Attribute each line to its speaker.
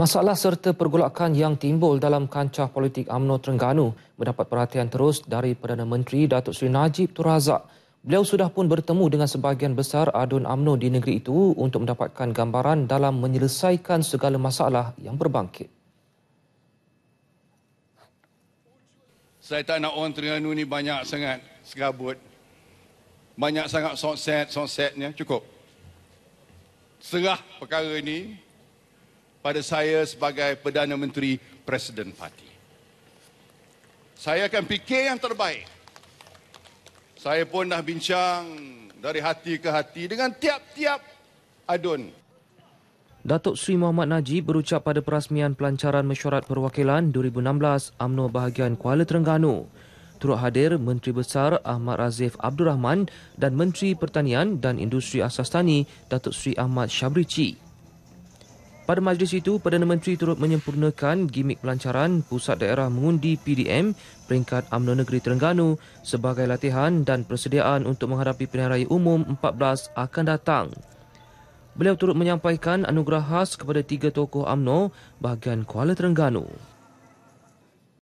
Speaker 1: Masalah serta pergolakan yang timbul dalam kancah politik UMNO Terengganu mendapat perhatian terus dari Perdana Menteri Datuk Seri Najib Tun Razak. Beliau sudah pun bertemu dengan sebahagian besar adun UMNO di negeri itu untuk mendapatkan gambaran dalam menyelesaikan segala masalah yang berbangkit.
Speaker 2: Saya tak nak orang Terengganu ni banyak sangat segabut. Banyak sangat sunset-sunsetnya. Cukup. Serah perkara ini pada saya sebagai Perdana Menteri Presiden Parti. Saya akan fikir yang terbaik. Saya pun dah bincang dari hati ke hati dengan tiap-tiap adun.
Speaker 1: Datuk Sri Muhammad Najib berucap pada perasmian pelancaran mesyuarat perwakilan 2016 UMNO bahagian Kuala Terengganu. Turut hadir Menteri Besar Ahmad Razif Abdul Rahman dan Menteri Pertanian dan Industri Asas Tani Datuk Sri Ahmad Syabrici. Pada majlis itu, Perdana Menteri turut menyempurnakan gimmick pelancaran Pusat Daerah Mengundi PDM peringkat UMNO Negeri Terengganu sebagai latihan dan persediaan untuk menghadapi pilihan raya umum 14 akan datang. Beliau turut menyampaikan anugerah khas kepada tiga tokoh UMNO bahagian Kuala Terengganu.